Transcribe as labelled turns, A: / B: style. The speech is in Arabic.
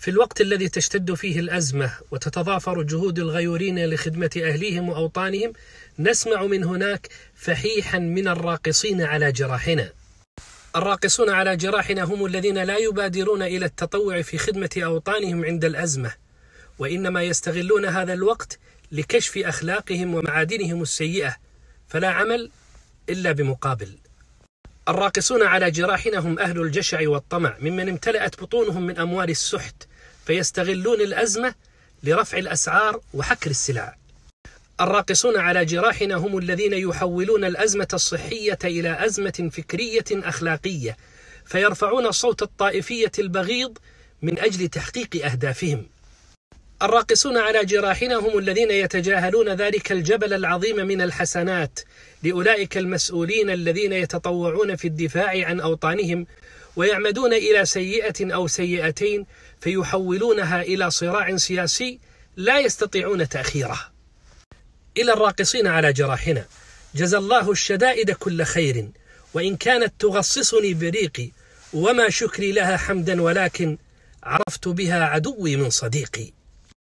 A: في الوقت الذي تشتد فيه الأزمة وتتضافر جهود الغيورين لخدمة أهليهم وأوطانهم نسمع من هناك فحيحا من الراقصين على جراحنا الراقصون على جراحنا هم الذين لا يبادرون إلى التطوع في خدمة أوطانهم عند الأزمة وإنما يستغلون هذا الوقت لكشف أخلاقهم ومعادنهم السيئة فلا عمل إلا بمقابل الراقصون على جراحنا هم أهل الجشع والطمع ممن امتلأت بطونهم من أموال السحت فيستغلون الأزمة لرفع الأسعار وحكر السلع الراقصون على جراحنا هم الذين يحولون الأزمة الصحية إلى أزمة فكرية أخلاقية فيرفعون صوت الطائفية البغيض من أجل تحقيق أهدافهم الراقصون على جراحنا هم الذين يتجاهلون ذلك الجبل العظيم من الحسنات لأولئك المسؤولين الذين يتطوعون في الدفاع عن أوطانهم ويعمدون إلى سيئة أو سيئتين فيحولونها إلى صراع سياسي لا يستطيعون تأخيره إلى الراقصين على جراحنا جزى الله الشدائد كل خير وإن كانت تغصصني بريقي وما شكري لها حمدا ولكن عرفت بها عدوي من صديقي